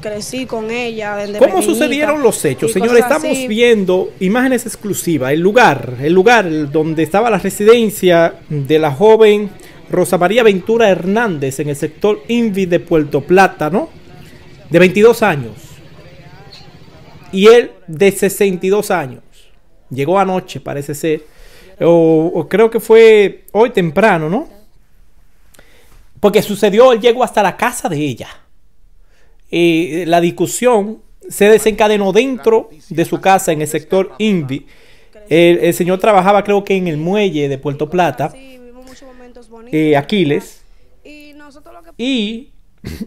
crecí con ella. Desde ¿Cómo sucedieron los hechos? Señores, estamos viendo imágenes exclusivas. El lugar, el lugar donde estaba la residencia de la joven Rosa María Ventura Hernández en el sector Invi de Puerto Plata, ¿no? De 22 años. Y él de 62 años. Llegó anoche, parece ser. o creo que fue hoy temprano, ¿no? Porque sucedió, él llegó hasta la casa de ella la discusión se desencadenó dentro de su casa en el sector Indy. El, señor trabajaba creo que en el muelle de Puerto Plata, eh, Aquiles. Y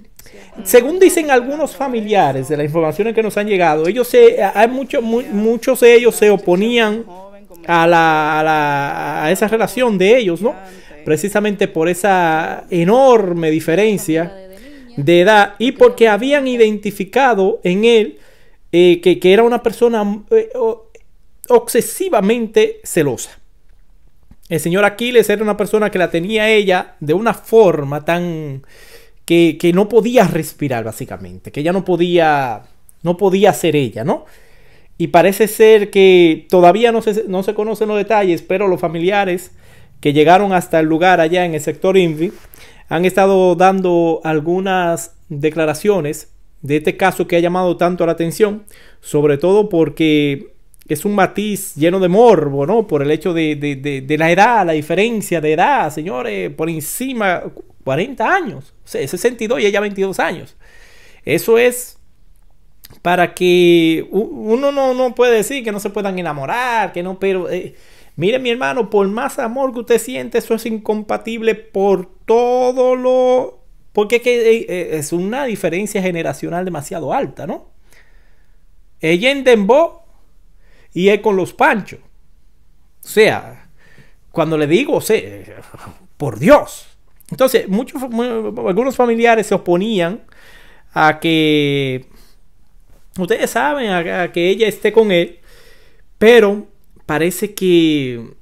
según dicen algunos familiares de las informaciones que nos han llegado, ellos se, hay mucho, muchos de ellos se oponían a, a, la, a esa relación de ellos, ¿no? Precisamente por esa enorme diferencia de edad y porque habían identificado en él eh, que, era una persona eh, obsesivamente celosa. El señor Aquiles era una persona que la tenía ella de una forma tan que, no podía respirar básicamente, que ella no podía, no podía ser ella, ¿no? Y parece ser que todavía no se, no se conocen los detalles, pero los familiares que llegaron hasta el lugar allá en el sector Invi han estado dando algunas declaraciones de este caso que ha llamado tanto la atención, sobre todo porque es un matiz lleno de morbo, ¿no? Por el hecho de, la edad, la diferencia de edad, señores, por encima 40 años, 62 y ella 22 años. Eso es para que uno no, puede decir que no se puedan enamorar, que no, pero... Eh, Mire mi hermano, por más amor que usted siente, eso es incompatible por todo lo... Porque es, eh, eh, una diferencia generacional demasiado alta, ¿no? Ella en Dembo y él con los panchos. O sea, cuando le digo, o por Dios. Entonces, muchos, algunos familiares se oponían a que, ustedes saben, a que ella esté con él, pero parece que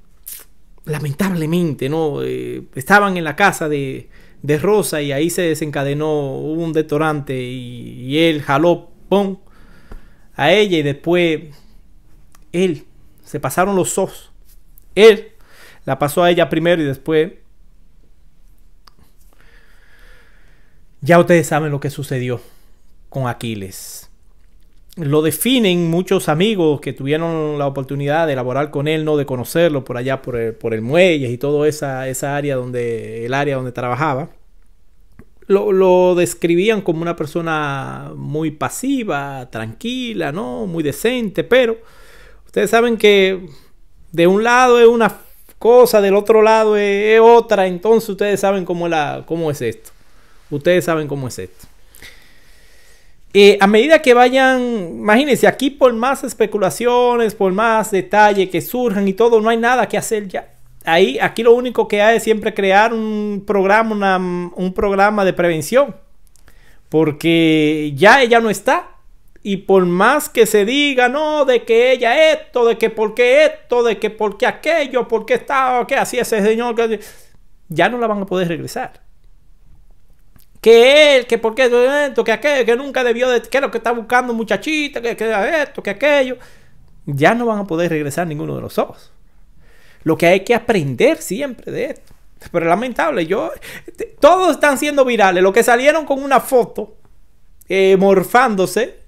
lamentablemente, ¿no? Eh, estaban en la casa de, de, Rosa y ahí se desencadenó un detorante y, él jaló a ella y después él se pasaron los ojos. Él la pasó a ella primero y después ya ustedes saben lo que sucedió con Aquiles lo definen muchos amigos que tuvieron la oportunidad de elaborar con él, no de conocerlo por allá por el, muelle y todo esa, esa, área donde el área donde trabajaba. Lo, lo, describían como una persona muy pasiva, tranquila, ¿no? Muy decente, pero ustedes saben que de un lado es una cosa, del otro lado es, es otra, entonces ustedes saben cómo, la, cómo es esto. Ustedes saben cómo es esto. Eh, a medida que vayan, imagínense, aquí por más especulaciones, por más detalles que surjan y todo, no hay nada que hacer ya. Ahí, aquí lo único que hay es siempre crear un programa, un programa de prevención. Porque ya ella no está. Y por más que se diga, no, de que ella esto, de que por qué esto, de que por qué aquello, por qué estaba, qué hacía ese señor, ya no la van a poder regresar que él, que por qué esto, que aquello, que nunca debió de, que lo que está buscando muchachita, que, que esto, que aquello, ya no van a poder regresar ninguno de los ojos. Lo que hay que aprender siempre de esto. Pero lamentable, yo, todos están siendo virales. Los que salieron con una foto eh, morfándose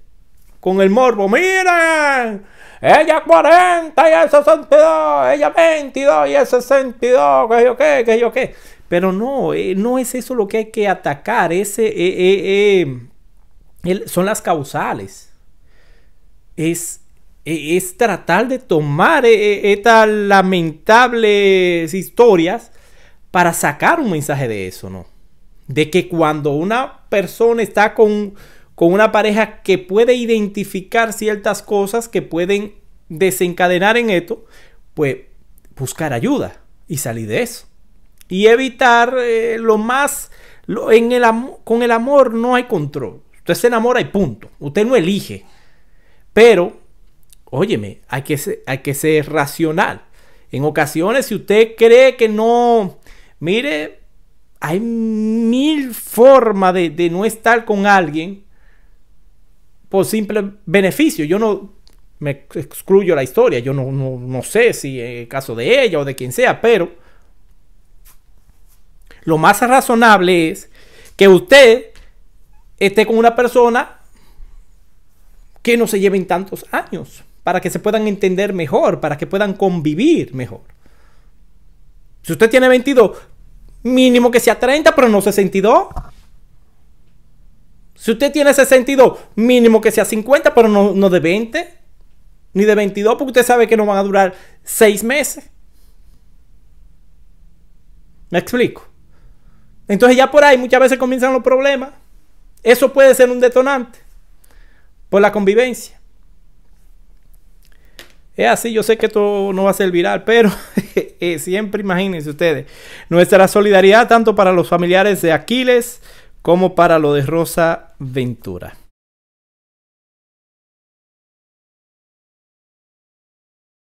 con el morbo, miren, ella 40 y el 62, ella 22 y el 62, que yo qué, que yo qué. Pero no, eh, no es eso lo que hay que atacar, ese, eh, eh, son las causales. Es, es tratar de tomar estas lamentables historias para sacar un mensaje de eso, ¿no? De que cuando una persona está con una pareja que puede identificar ciertas cosas que pueden desencadenar en esto, pues buscar ayuda y salir de eso y evitar eh, lo más... en el, con el amor no hay control. Usted se enamora y punto. Usted no elige. Pero, óyeme, hay que ser, hay que ser racional. En ocasiones, si usted cree que no, mire, hay mil formas de, no estar con alguien por simple beneficio. Yo no me excluyo la historia, yo no, sé si es el caso de ella o de quien sea, pero lo más razonable es que usted esté con una persona que no se lleven tantos años, para que se puedan entender mejor, para que puedan convivir mejor. Si usted tiene 22, mínimo que sea 30, pero no 62. Si usted tiene 62, mínimo que sea 50, pero no, de 20, ni de 22, porque usted sabe que no van a durar 6 meses. ¿Me explico? Entonces ya por ahí muchas veces comienzan los problemas. Eso puede ser un detonante por la convivencia. Es así, yo sé que esto no va a ser viral, pero eh, siempre imagínense ustedes. Nuestra solidaridad tanto para los familiares de Aquiles como para lo de Rosa Ventura.